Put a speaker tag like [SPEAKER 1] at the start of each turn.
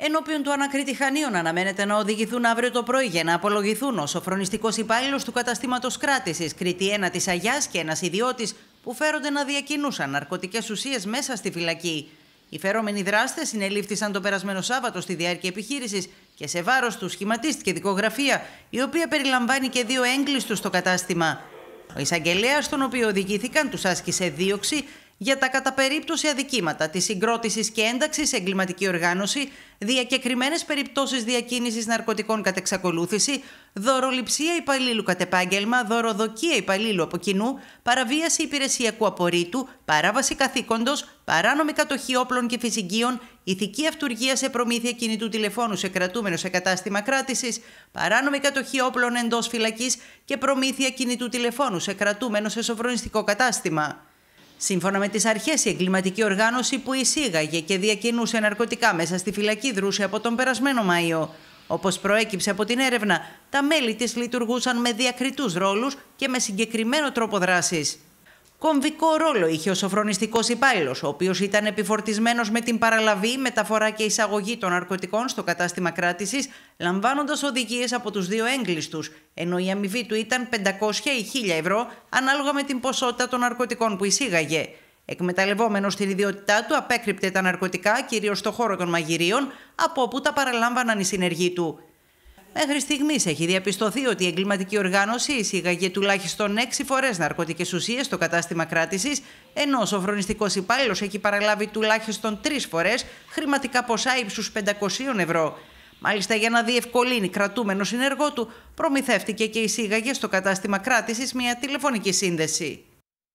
[SPEAKER 1] ενώπιον του ανακρίτη Χανίων αναμένεται να οδηγηθούν αύριο το πρωί για να απολογηθούν ως ο φρονιστικός υπάλληλος του καταστήματος κράτησης Κρήτη 1 της Αγιάς και ένας ιδιώτης που φέρονται να διακινούσαν ναρκωτικές ουσίες μέσα στη φυλακή. Οι φερόμενοι δράστες συνελήφθησαν το περασμένο Σάββατο στη διάρκεια επιχείρησης και σε βάρος του σχηματίστηκε δικογραφία, η οποία περιλαμβάνει και δύο έγκλειστους στο κατάστημα. Ο εισαγγελέας, τον οποίο οδηγήθηκαν, τους άσκησε δίωξη για τα κατά περίπτωση αδικήματα τη συγκρότησης και ένταξης σε εγκληματική οργάνωση, διακεκριμένες περιπτώσεις διακίνησης ναρκωτικών κατ' εξακολούθηση, δωροληψία υπαλλήλου κατ' επάγγελμα, δωροδοκία υπαλλήλου από κοινού, παραβίαση υπηρεσιακού απορρίτου, παράβαση καθήκοντος, παράνομη κατοχή όπλων και φυσικίων, ηθική αυτουργία σε προμήθεια κινητού τηλεφώνου σε κρατούμενο σε κατάστημα κράτησης, παράνομη κατοχή όπλων εντός φυλακής και προμήθεια κινητού τηλεφώνου σε κρατούμενο σε σοφρονιστικό κατάστημα. Σύμφωνα με τις αρχές, η εγκληματική οργάνωση που εισήγαγε και διακινούσε ναρκωτικά μέσα στη φυλακή δρούσε από τον περασμένο Μάιο. Όπως προέκυψε από την έρευνα, τα μέλη της λειτουργούσαν με διακριτούς ρόλους και με συγκεκριμένο τρόπο δράσης. Κομβικό ρόλο είχε ο σοφρονιστικός υπάλληλος, ο οποίος ήταν επιφορτισμένος με την παραλαβή, μεταφορά και εισαγωγή των ναρκωτικών στο κατάστημα κράτησης, λαμβάνοντας οδηγίες από τους δύο έγκλειστους, ενώ η αμοιβή του ήταν 500 ή 1000 ευρώ, ανάλογα με την ποσότητα των ναρκωτικών που εισήγαγε. Εκμεταλλευόμενος την ιδιότητά του, απέκρυπτε τα ναρκωτικά, κυρίως στο χώρο των μαγειρίων, από όπου τα παραλάμβαναν οι συνεργοί του. Μέχρι στιγμής έχει διαπιστωθεί ότι η εγκληματική οργάνωση εισήγαγε τουλάχιστον 6 φορές ναρκωτικές ουσίες στο κατάστημα κράτησης, ενώ ο σοφρονιστικός υπάλληλος έχει παραλάβει τουλάχιστον 3 φορές χρηματικά ποσά ύψους 500 ευρώ. Μάλιστα, για να διευκολύνει κρατούμενο συνεργό του, προμηθεύτηκε και εισήγαγε στο κατάστημα κράτησης μια τηλεφωνική σύνδεση.